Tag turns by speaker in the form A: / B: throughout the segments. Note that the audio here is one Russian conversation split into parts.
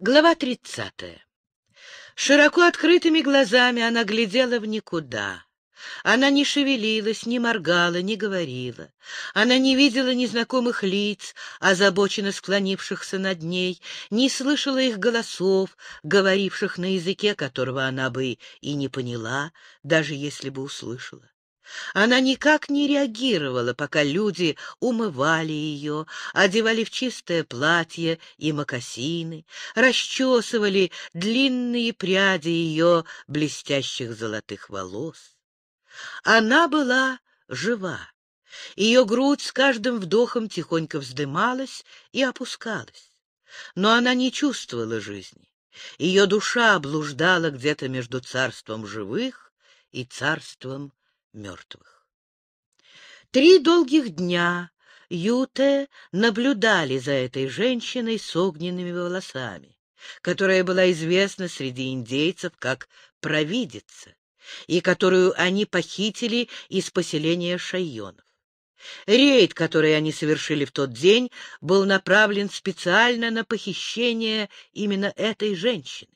A: Глава тридцатая. Широко открытыми глазами она глядела в никуда. Она не шевелилась, не моргала, не говорила. Она не видела незнакомых лиц, озабоченно склонившихся над ней, не слышала их голосов, говоривших на языке, которого она бы и не поняла, даже если бы услышала. Она никак не реагировала, пока люди умывали ее, одевали в чистое платье и мокасины, расчесывали длинные пряди ее блестящих золотых волос. Она была жива. Ее грудь с каждым вдохом тихонько вздымалась и опускалась. Но она не чувствовала жизни. Ее душа блуждала где-то между царством живых и царством мертвых. Три долгих дня Юте наблюдали за этой женщиной с огненными волосами, которая была известна среди индейцев как провидица, и которую они похитили из поселения шайонов. Рейд, который они совершили в тот день, был направлен специально на похищение именно этой женщины.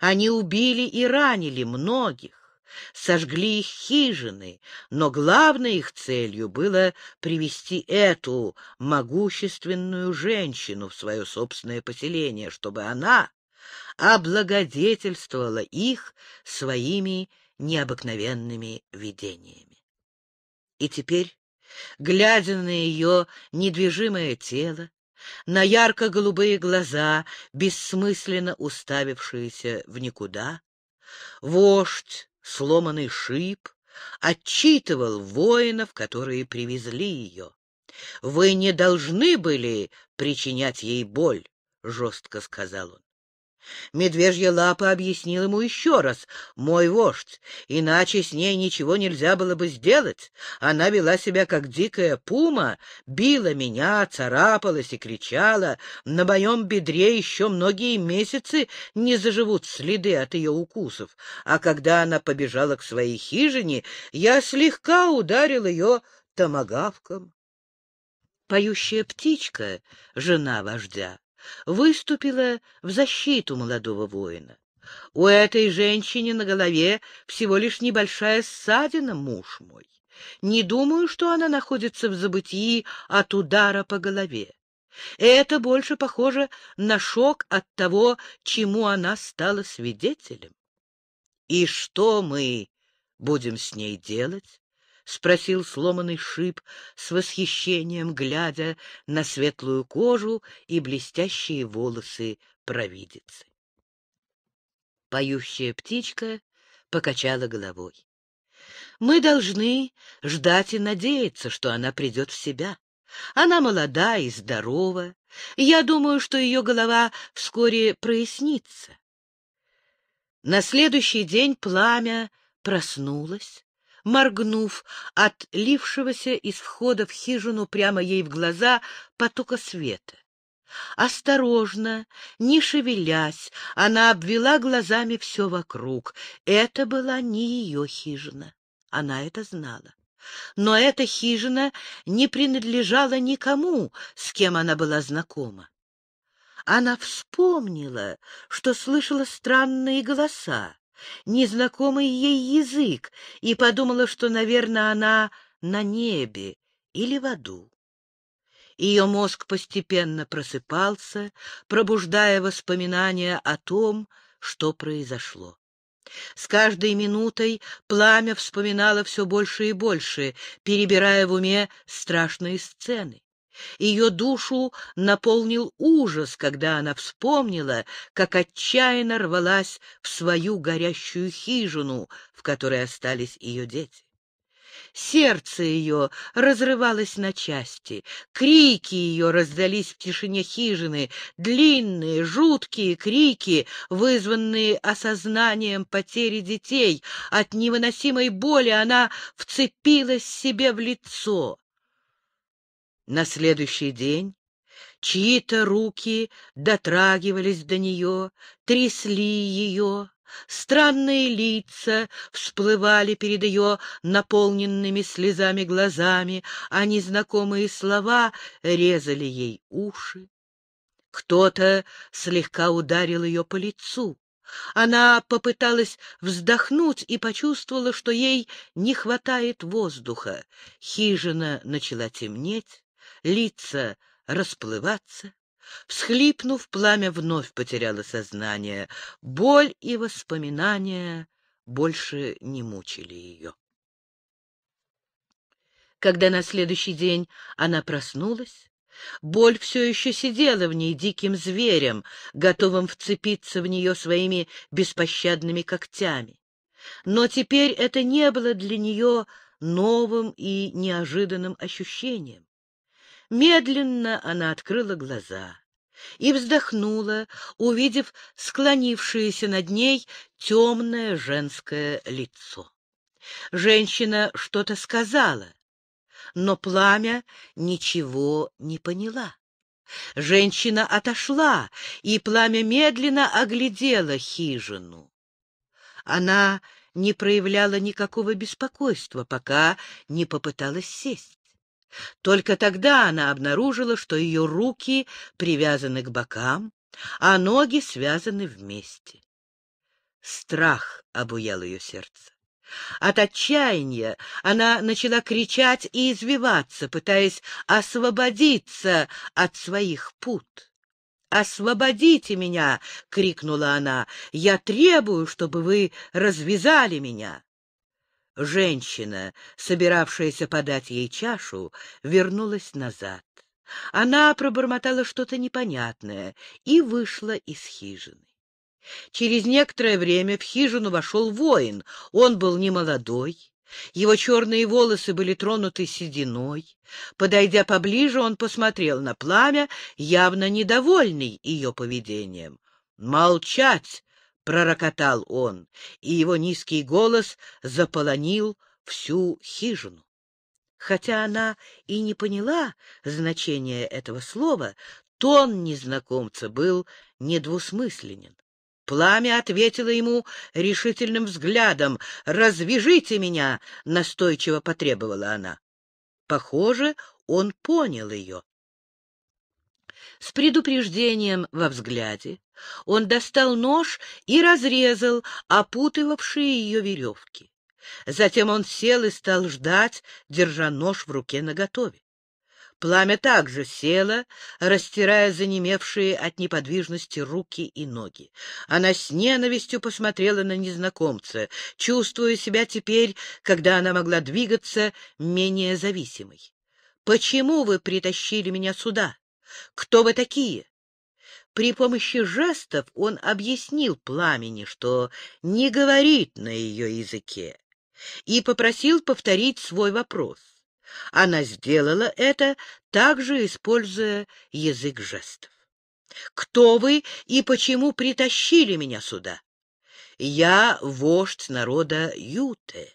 A: Они убили и ранили многих сожгли их хижины, но главной их целью было привести эту могущественную женщину в свое собственное поселение, чтобы она облагодетельствовала их своими необыкновенными видениями. И теперь, глядя на ее недвижимое тело, на ярко-голубые глаза, бессмысленно уставившиеся в никуда, вождь сломанный шип, отчитывал воинов, которые привезли ее. «Вы не должны были причинять ей боль», — жестко сказал он. Медвежья лапа объяснил ему еще раз. «Мой вождь, иначе с ней ничего нельзя было бы сделать. Она вела себя, как дикая пума, била меня, царапалась и кричала. На моем бедре еще многие месяцы не заживут следы от ее укусов. А когда она побежала к своей хижине, я слегка ударил ее томогавком». Поющая птичка, жена вождя, выступила в защиту молодого воина. У этой женщины на голове всего лишь небольшая ссадина, муж мой. Не думаю, что она находится в забытии от удара по голове. Это больше похоже на шок от того, чему она стала свидетелем. И что мы будем с ней делать? — спросил сломанный шип с восхищением, глядя на светлую кожу и блестящие волосы провидицы. Поющая птичка покачала головой. «Мы должны ждать и надеяться, что она придет в себя. Она молода и здорова. Я думаю, что ее голова вскоре прояснится». На следующий день пламя проснулось моргнув от лившегося из входа в хижину прямо ей в глаза потока света. Осторожно, не шевелясь, она обвела глазами все вокруг. Это была не ее хижина, она это знала. Но эта хижина не принадлежала никому, с кем она была знакома. Она вспомнила, что слышала странные голоса незнакомый ей язык, и подумала, что, наверное, она на небе или в аду. Ее мозг постепенно просыпался, пробуждая воспоминания о том, что произошло. С каждой минутой пламя вспоминало все больше и больше, перебирая в уме страшные сцены. Ее душу наполнил ужас, когда она вспомнила, как отчаянно рвалась в свою горящую хижину, в которой остались ее дети. Сердце ее разрывалось на части, крики ее раздались в тишине хижины, длинные, жуткие крики, вызванные осознанием потери детей. От невыносимой боли она вцепилась себе в лицо. На следующий день чьи-то руки дотрагивались до нее, трясли ее, Странные лица всплывали перед ее наполненными слезами глазами, а незнакомые слова резали ей уши. Кто-то слегка ударил ее по лицу. Она попыталась вздохнуть и почувствовала, что ей не хватает воздуха. Хижина начала темнеть лица расплываться. Всхлипнув, пламя вновь потеряло сознание. Боль и воспоминания больше не мучили ее. Когда на следующий день она проснулась, боль все еще сидела в ней диким зверем, готовым вцепиться в нее своими беспощадными когтями. Но теперь это не было для нее новым и неожиданным ощущением. Медленно она открыла глаза и вздохнула, увидев склонившееся над ней темное женское лицо. Женщина что-то сказала, но пламя ничего не поняла. Женщина отошла, и пламя медленно оглядела хижину. Она не проявляла никакого беспокойства, пока не попыталась сесть. Только тогда она обнаружила, что ее руки привязаны к бокам, а ноги связаны вместе. Страх обуял ее сердце. От отчаяния она начала кричать и извиваться, пытаясь освободиться от своих пут. «Освободите меня!» — крикнула она. «Я требую, чтобы вы развязали меня!» Женщина, собиравшаяся подать ей чашу, вернулась назад. Она пробормотала что-то непонятное и вышла из хижины. Через некоторое время в хижину вошел воин. Он был немолодой. Его черные волосы были тронуты сединой. Подойдя поближе, он посмотрел на пламя, явно недовольный ее поведением. «Молчать!» пророкотал он, и его низкий голос заполонил всю хижину. Хотя она и не поняла значения этого слова, тон незнакомца был недвусмысленен. Пламя ответило ему решительным взглядом. «Развяжите меня!» — настойчиво потребовала она. Похоже, он понял ее. С предупреждением во взгляде он достал нож и разрезал опутывавшие ее веревки. Затем он сел и стал ждать, держа нож в руке наготове. Пламя также село, растирая занемевшие от неподвижности руки и ноги. Она с ненавистью посмотрела на незнакомца, чувствуя себя теперь, когда она могла двигаться, менее зависимой. «Почему вы притащили меня сюда? Кто вы такие? При помощи жестов он объяснил пламени, что не говорит на ее языке, и попросил повторить свой вопрос. Она сделала это, также используя язык жестов. «Кто вы и почему притащили меня сюда?» «Я вождь народа Юте,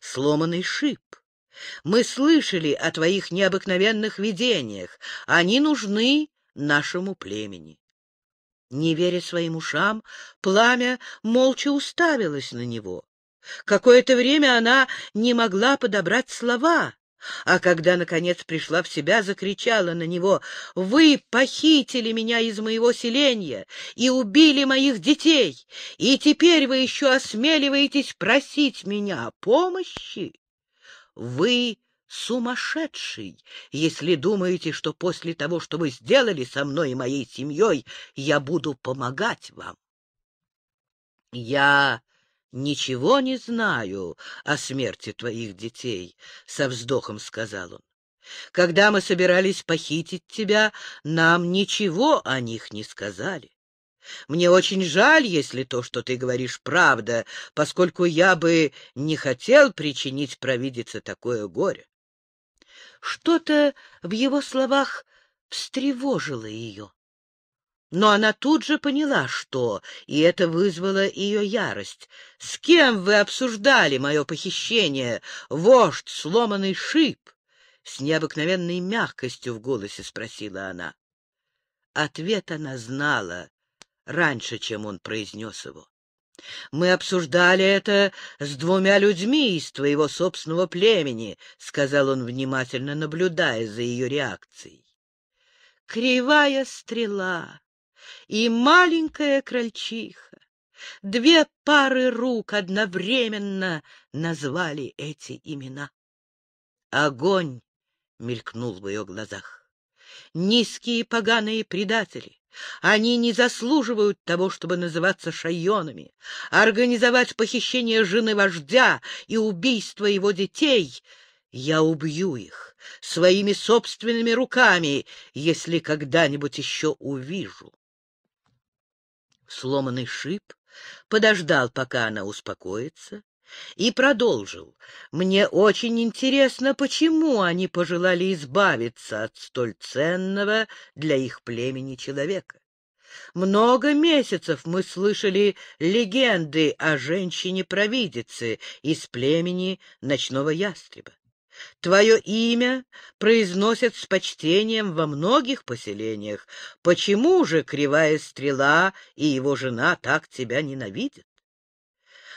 A: сломанный шип. Мы слышали о твоих необыкновенных видениях. Они нужны нашему племени. Не веря своим ушам, пламя молча уставилось на него. Какое-то время она не могла подобрать слова, а когда, наконец, пришла в себя, закричала на него, «Вы похитили меня из моего селения и убили моих детей, и теперь вы еще осмеливаетесь просить меня о помощи? Вы сумасшедший, если думаете, что после того, что вы сделали со мной и моей семьей, я буду помогать вам. Я ничего не знаю о смерти твоих детей, — со вздохом сказал он. Когда мы собирались похитить тебя, нам ничего о них не сказали. Мне очень жаль, если то, что ты говоришь, правда, поскольку я бы не хотел причинить провидице такое горе. Что-то в его словах встревожило ее. Но она тут же поняла, что, и это вызвало ее ярость. «С кем вы обсуждали мое похищение, вождь, сломанный шип?» С необыкновенной мягкостью в голосе спросила она. Ответ она знала раньше, чем он произнес его. «Мы обсуждали это с двумя людьми из твоего собственного племени», — сказал он, внимательно наблюдая за ее реакцией. Кривая стрела и маленькая крольчиха, две пары рук одновременно назвали эти имена. Огонь мелькнул в ее глазах. Низкие поганые предатели. Они не заслуживают того, чтобы называться шайонами. Организовать похищение жены вождя и убийство его детей — я убью их своими собственными руками, если когда-нибудь еще увижу. Сломанный шип подождал, пока она успокоится, и продолжил. «Мне очень интересно, почему они пожелали избавиться от столь ценного для их племени человека. Много месяцев мы слышали легенды о женщине-провидице из племени ночного ястреба. Твое имя произносят с почтением во многих поселениях. Почему же Кривая Стрела и его жена так тебя ненавидят?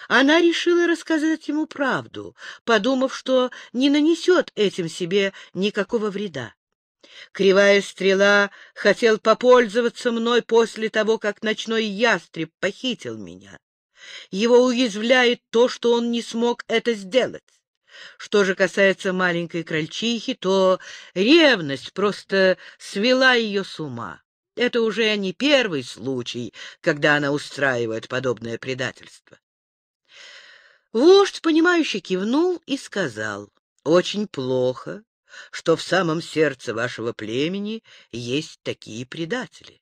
A: Она решила рассказать ему правду, подумав, что не нанесет этим себе никакого вреда. Кривая стрела хотел попользоваться мной после того, как ночной ястреб похитил меня. Его уязвляет то, что он не смог это сделать. Что же касается маленькой крольчихи, то ревность просто свела ее с ума. Это уже не первый случай, когда она устраивает подобное предательство. Вождь, понимающий, кивнул и сказал, «Очень плохо, что в самом сердце вашего племени есть такие предатели.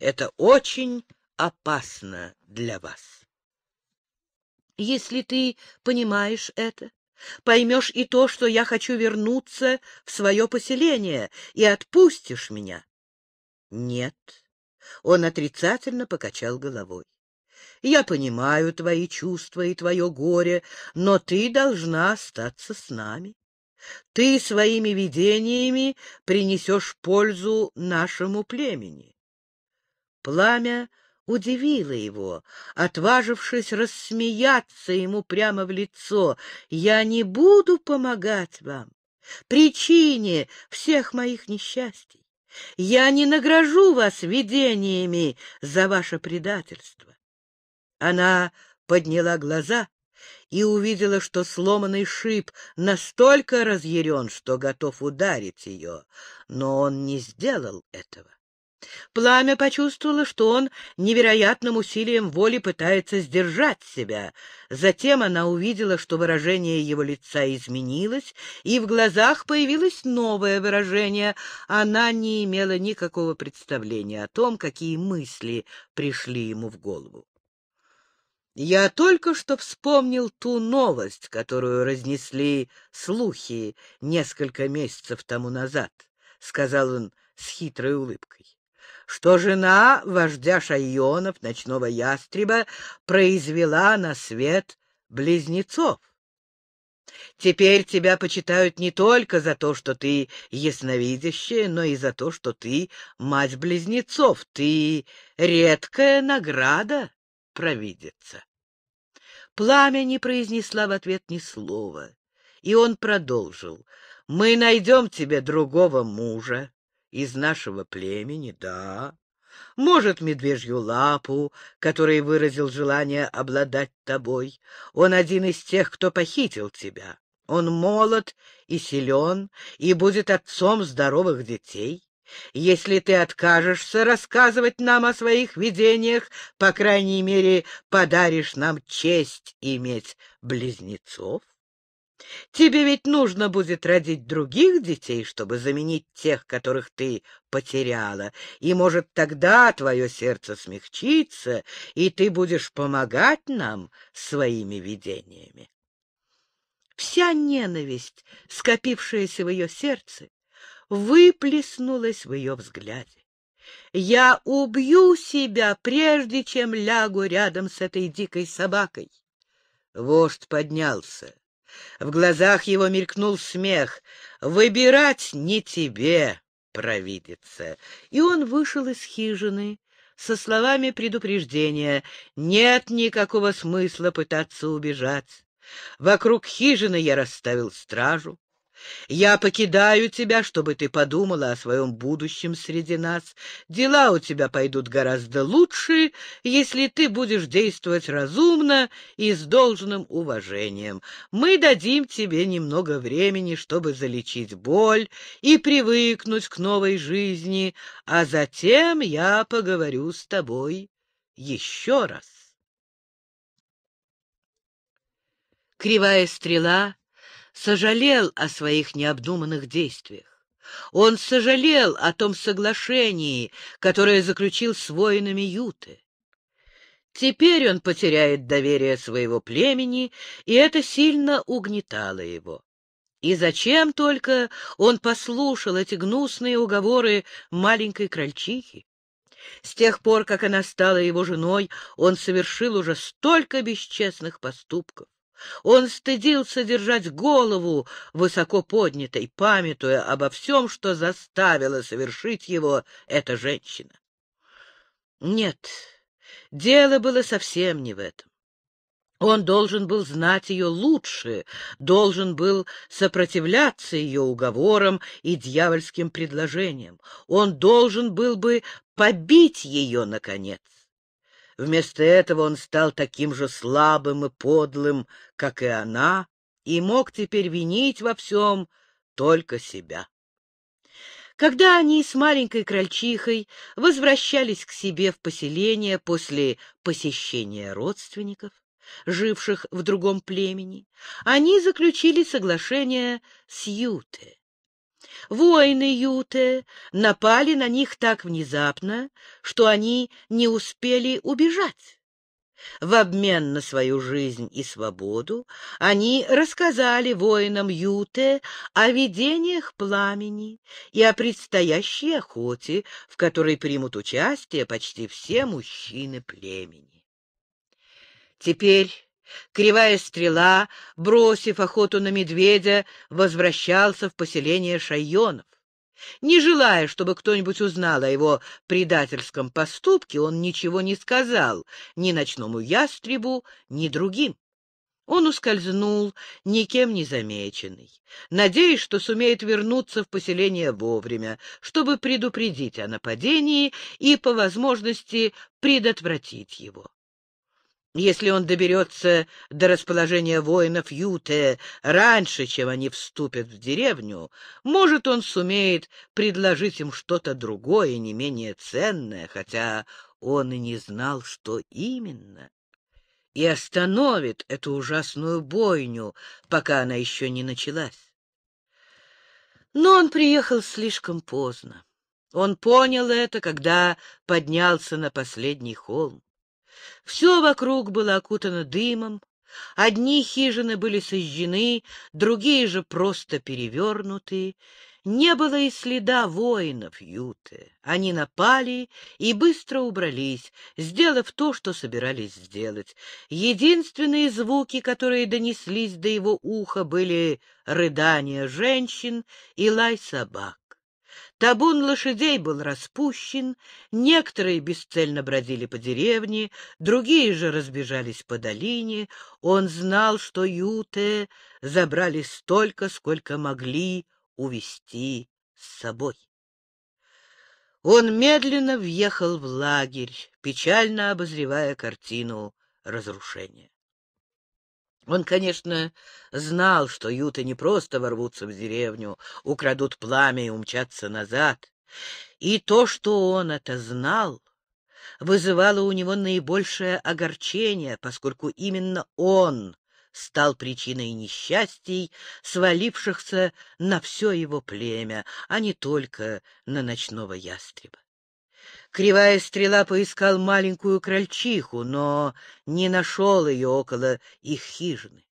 A: Это очень опасно для вас». «Если ты понимаешь это, поймешь и то, что я хочу вернуться в свое поселение, и отпустишь меня». «Нет», — он отрицательно покачал головой. Я понимаю твои чувства и твое горе, но ты должна остаться с нами. Ты своими видениями принесешь пользу нашему племени. Пламя удивило его, отважившись рассмеяться ему прямо в лицо. «Я не буду помогать вам, причине всех моих несчастий. Я не награжу вас видениями за ваше предательство. Она подняла глаза и увидела, что сломанный шип настолько разъярен, что готов ударить ее, но он не сделал этого. Пламя почувствовало, что он невероятным усилием воли пытается сдержать себя. Затем она увидела, что выражение его лица изменилось, и в глазах появилось новое выражение. Она не имела никакого представления о том, какие мысли пришли ему в голову. Я только что вспомнил ту новость, которую разнесли слухи несколько месяцев тому назад, — сказал он с хитрой улыбкой, — что жена вождя шайонов, ночного ястреба, произвела на свет близнецов. Теперь тебя почитают не только за то, что ты ясновидящая, но и за то, что ты мать близнецов. Ты редкая награда, провидица. Пламя не произнесла в ответ ни слова. И он продолжил. «Мы найдем тебе другого мужа из нашего племени, да. Может, медвежью лапу, который выразил желание обладать тобой. Он один из тех, кто похитил тебя. Он молод и силен, и будет отцом здоровых детей. Если ты откажешься рассказывать нам о своих видениях, по крайней мере, подаришь нам честь иметь близнецов. Тебе ведь нужно будет родить других детей, чтобы заменить тех, которых ты потеряла, и, может, тогда твое сердце смягчится, и ты будешь помогать нам своими видениями. Вся ненависть, скопившаяся в ее сердце, выплеснулось в ее взгляде. Я убью себя, прежде чем лягу рядом с этой дикой собакой. Вождь поднялся. В глазах его мелькнул смех. «Выбирать не тебе, провидица!» И он вышел из хижины со словами предупреждения. «Нет никакого смысла пытаться убежать. Вокруг хижины я расставил стражу. Я покидаю тебя, чтобы ты подумала о своем будущем среди нас. Дела у тебя пойдут гораздо лучше, если ты будешь действовать разумно и с должным уважением. Мы дадим тебе немного времени, чтобы залечить боль и привыкнуть к новой жизни, а затем я поговорю с тобой еще раз. Кривая стрела сожалел о своих необдуманных действиях. Он сожалел о том соглашении, которое заключил с воинами Юты. Теперь он потеряет доверие своего племени, и это сильно угнетало его. И зачем только он послушал эти гнусные уговоры маленькой крольчихи? С тех пор, как она стала его женой, он совершил уже столько бесчестных поступков. Он стыдился держать голову, высоко поднятой, памятуя обо всем, что заставило совершить его эта женщина. Нет, дело было совсем не в этом. Он должен был знать ее лучше, должен был сопротивляться ее уговорам и дьявольским предложениям. Он должен был бы побить ее, наконец. Вместо этого он стал таким же слабым и подлым, как и она, и мог теперь винить во всем только себя. Когда они с маленькой крольчихой возвращались к себе в поселение после посещения родственников, живших в другом племени, они заключили соглашение с Юте Воины юты напали на них так внезапно, что они не успели убежать. В обмен на свою жизнь и свободу они рассказали воинам Юте о видениях пламени и о предстоящей охоте, в которой примут участие почти все мужчины племени. Теперь Кривая стрела, бросив охоту на медведя, возвращался в поселение шайонов. Не желая, чтобы кто-нибудь узнал о его предательском поступке, он ничего не сказал ни ночному ястребу, ни другим. Он ускользнул, никем не замеченный, надеясь, что сумеет вернуться в поселение вовремя, чтобы предупредить о нападении и, по возможности, предотвратить его. Если он доберется до расположения воинов Юте раньше, чем они вступят в деревню, может, он сумеет предложить им что-то другое, не менее ценное, хотя он и не знал, что именно, и остановит эту ужасную бойню, пока она еще не началась. Но он приехал слишком поздно. Он понял это, когда поднялся на последний холм. Все вокруг было окутано дымом, одни хижины были сожжены, другие же просто перевернуты. Не было и следа воинов Юты. Они напали и быстро убрались, сделав то, что собирались сделать. Единственные звуки, которые донеслись до его уха, были рыдания женщин и лай собак. Табун лошадей был распущен, некоторые бесцельно бродили по деревне, другие же разбежались по долине. Он знал, что юты забрали столько, сколько могли увести с собой. Он медленно въехал в лагерь, печально обозревая картину разрушения. Он, конечно, знал, что юты не просто ворвутся в деревню, украдут пламя и умчатся назад. И то, что он это знал, вызывало у него наибольшее огорчение, поскольку именно он стал причиной несчастий, свалившихся на все его племя, а не только на ночного ястреба. Кривая стрела поискал маленькую крольчиху, но не нашел ее около их хижины.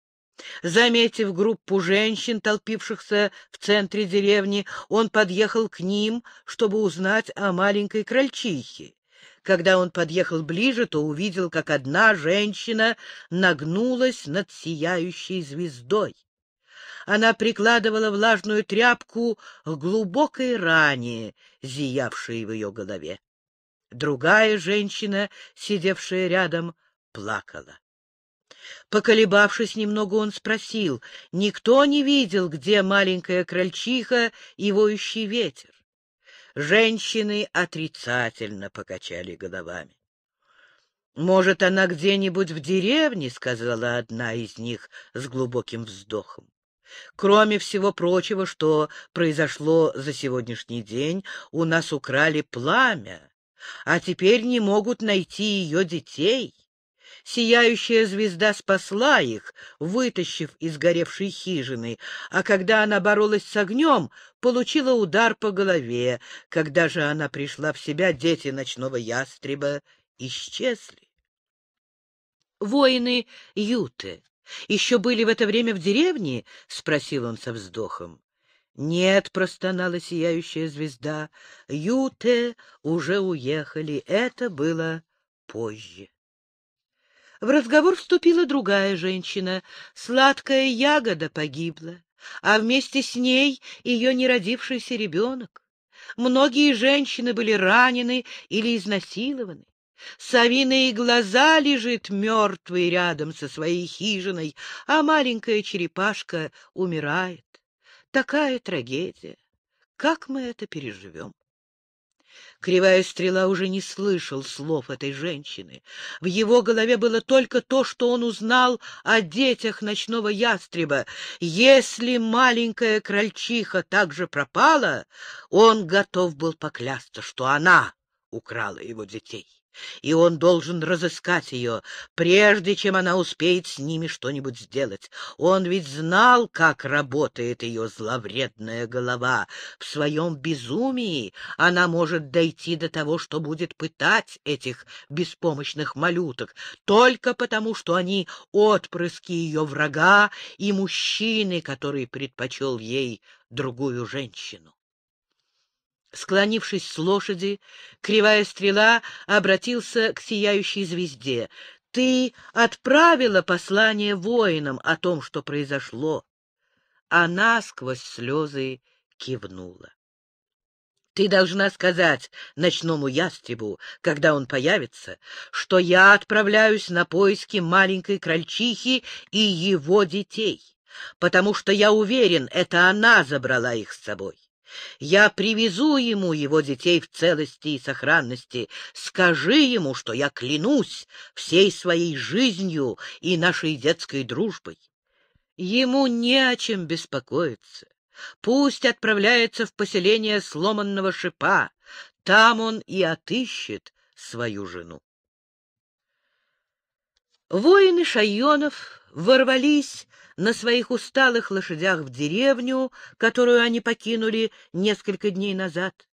A: Заметив группу женщин, толпившихся в центре деревни, он подъехал к ним, чтобы узнать о маленькой крольчихе. Когда он подъехал ближе, то увидел, как одна женщина нагнулась над сияющей звездой она прикладывала влажную тряпку к глубокой ране, зиявшей в ее голове. Другая женщина, сидевшая рядом, плакала. Поколебавшись немного, он спросил, никто не видел, где маленькая крольчиха и воющий ветер. Женщины отрицательно покачали головами. «Может, она где-нибудь в деревне?» — сказала одна из них с глубоким вздохом. Кроме всего прочего, что произошло за сегодняшний день, у нас украли пламя, а теперь не могут найти ее детей. Сияющая звезда спасла их, вытащив из горевшей хижины, а когда она боролась с огнем, получила удар по голове. Когда же она пришла в себя, дети ночного ястреба исчезли. Воины Юты еще были в это время в деревне? — спросил он со вздохом. — Нет, — простонала сияющая звезда, — Юте уже уехали. Это было позже. В разговор вступила другая женщина. Сладкая ягода погибла, а вместе с ней ее неродившийся ребенок. Многие женщины были ранены или изнасилованы. Совиные глаза лежит мертвый рядом со своей хижиной, а маленькая черепашка умирает. Такая трагедия. Как мы это переживем? Кривая стрела уже не слышал слов этой женщины. В его голове было только то, что он узнал о детях ночного ястреба. Если маленькая крольчиха также пропала, он готов был поклясться, что она украла его детей и он должен разыскать ее, прежде чем она успеет с ними что-нибудь сделать. Он ведь знал, как работает ее зловредная голова. В своем безумии она может дойти до того, что будет пытать этих беспомощных малюток, только потому, что они отпрыски ее врага и мужчины, который предпочел ей другую женщину. Склонившись с лошади, кривая стрела обратился к сияющей звезде. «Ты отправила послание воинам о том, что произошло». Она сквозь слезы кивнула. «Ты должна сказать ночному ястребу, когда он появится, что я отправляюсь на поиски маленькой крольчихи и его детей, потому что я уверен, это она забрала их с собой. Я привезу ему его детей в целости и сохранности. Скажи ему, что я клянусь всей своей жизнью и нашей детской дружбой. Ему не о чем беспокоиться. Пусть отправляется в поселение сломанного шипа. Там он и отыщет свою жену. Воины шайонов ворвались на своих усталых лошадях в деревню, которую они покинули несколько дней назад.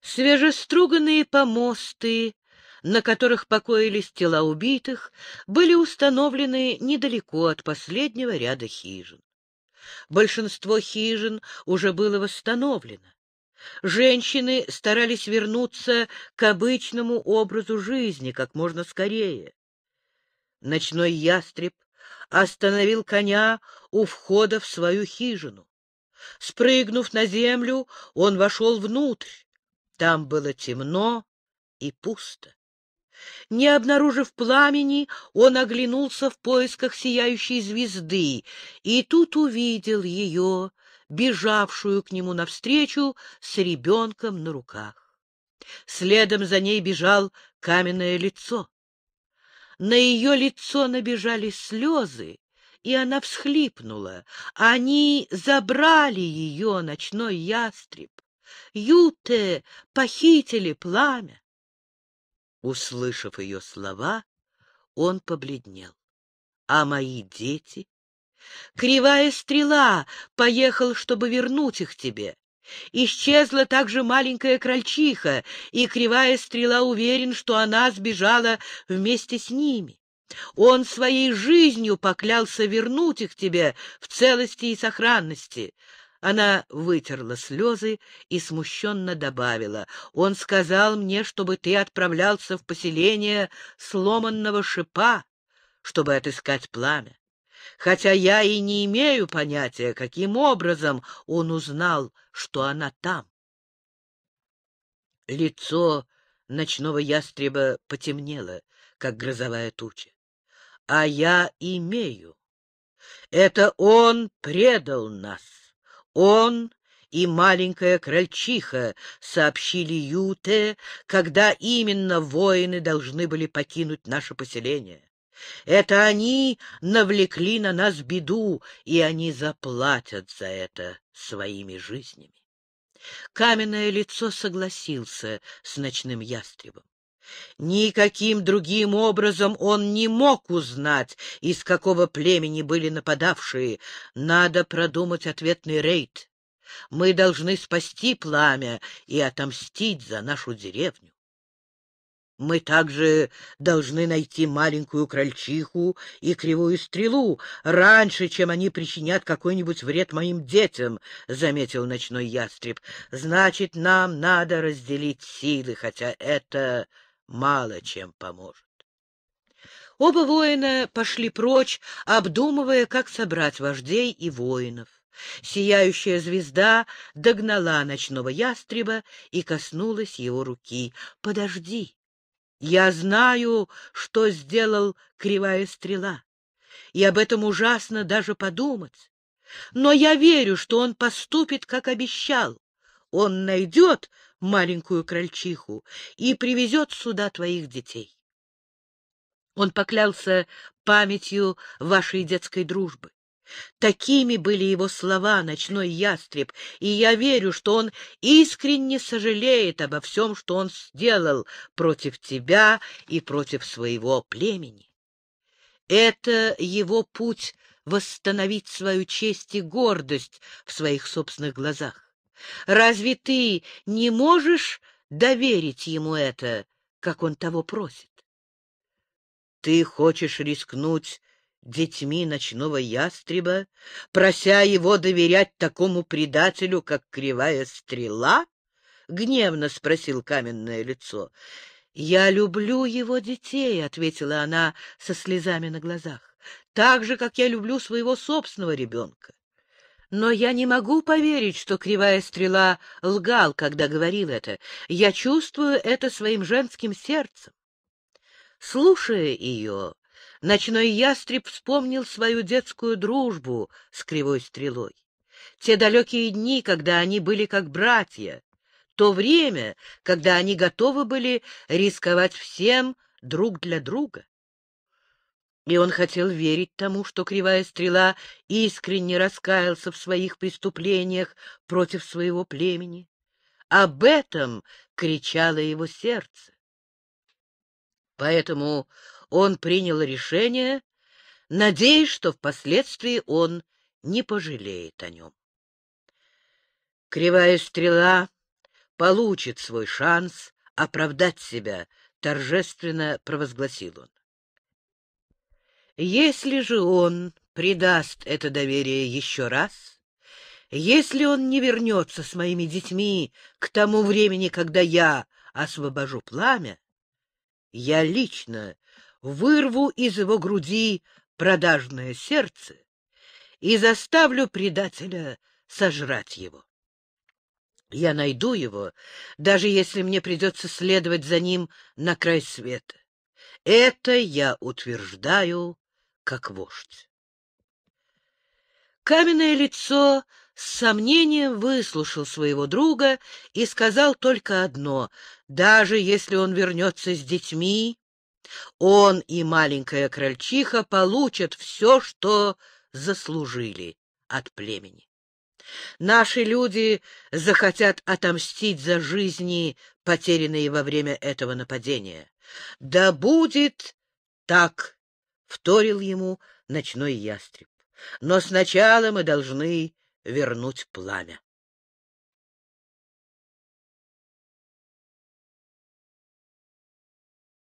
A: Свежеструганные помосты, на которых покоились тела убитых, были установлены недалеко от последнего ряда хижин. Большинство хижин уже было восстановлено. Женщины старались вернуться к обычному образу жизни как можно скорее. Ночной ястреб остановил коня у входа в свою хижину. Спрыгнув на землю, он вошел внутрь. Там было темно и пусто. Не обнаружив пламени, он оглянулся в поисках сияющей звезды, и тут увидел ее, бежавшую к нему навстречу с ребенком на руках. Следом за ней бежал каменное лицо. На ее лицо набежали слезы, и она всхлипнула. Они забрали ее, ночной ястреб. Юте похитили пламя. Услышав ее слова, он побледнел. А мои дети? Кривая стрела поехал, чтобы вернуть их тебе. Исчезла также маленькая крольчиха, и кривая стрела уверен, что она сбежала вместе с ними. Он своей жизнью поклялся вернуть их тебе в целости и сохранности. Она вытерла слезы и смущенно добавила. Он сказал мне, чтобы ты отправлялся в поселение сломанного шипа, чтобы отыскать пламя хотя я и не имею понятия, каким образом он узнал, что она там. Лицо ночного ястреба потемнело, как грозовая туча. А я имею. Это он предал нас. Он и маленькая крольчиха сообщили Юте, когда именно воины должны были покинуть наше поселение. Это они навлекли на нас беду, и они заплатят за это своими жизнями. Каменное лицо согласился с ночным ястребом. Никаким другим образом он не мог узнать, из какого племени были нападавшие. Надо продумать ответный рейд. Мы должны спасти пламя и отомстить за нашу деревню. Мы также должны найти маленькую крольчиху и кривую стрелу раньше, чем они причинят какой-нибудь вред моим детям, — заметил ночной ястреб. — Значит, нам надо разделить силы, хотя это мало чем поможет. Оба воина пошли прочь, обдумывая, как собрать вождей и воинов. Сияющая звезда догнала ночного ястреба и коснулась его руки. — Подожди! Я знаю, что сделал кривая стрела, и об этом ужасно даже подумать. Но я верю, что он поступит, как обещал. Он найдет маленькую крольчиху и привезет сюда твоих детей. Он поклялся памятью вашей детской дружбы. Такими были его слова, ночной ястреб, и я верю, что он искренне сожалеет обо всем, что он сделал против тебя и против своего племени. Это его путь восстановить свою честь и гордость в своих собственных глазах. Разве ты не можешь доверить ему это, как он того просит? Ты хочешь рискнуть детьми ночного ястреба, прося его доверять такому предателю, как кривая стрела? — гневно спросил каменное лицо. — Я люблю его детей, — ответила она со слезами на глазах, — так же, как я люблю своего собственного ребенка. Но я не могу поверить, что кривая стрела лгал, когда говорил это. Я чувствую это своим женским сердцем. Слушая ее, Ночной ястреб вспомнил свою детскую дружбу с кривой стрелой. Те далекие дни, когда они были как братья. То время, когда они готовы были рисковать всем друг для друга. И он хотел верить тому, что Кривая Стрела искренне раскаялся в своих преступлениях против своего племени. Об этом кричало его сердце. Поэтому он принял решение, надеясь, что впоследствии он не пожалеет о нем. Кривая стрела получит свой шанс оправдать себя, торжественно провозгласил он. Если же он предаст это доверие еще раз, если он не вернется с моими детьми к тому времени, когда я освобожу пламя, я лично вырву из его груди продажное сердце и заставлю предателя сожрать его. Я найду его, даже если мне придется следовать за ним на край света. Это я утверждаю как вождь. Каменное лицо с сомнением выслушал своего друга и сказал только одно — даже если он вернется с детьми, он и маленькая крольчиха получат все, что заслужили от племени. Наши люди захотят отомстить за жизни, потерянные во время этого нападения. Да будет так, — вторил ему ночной ястреб. Но сначала мы должны вернуть пламя.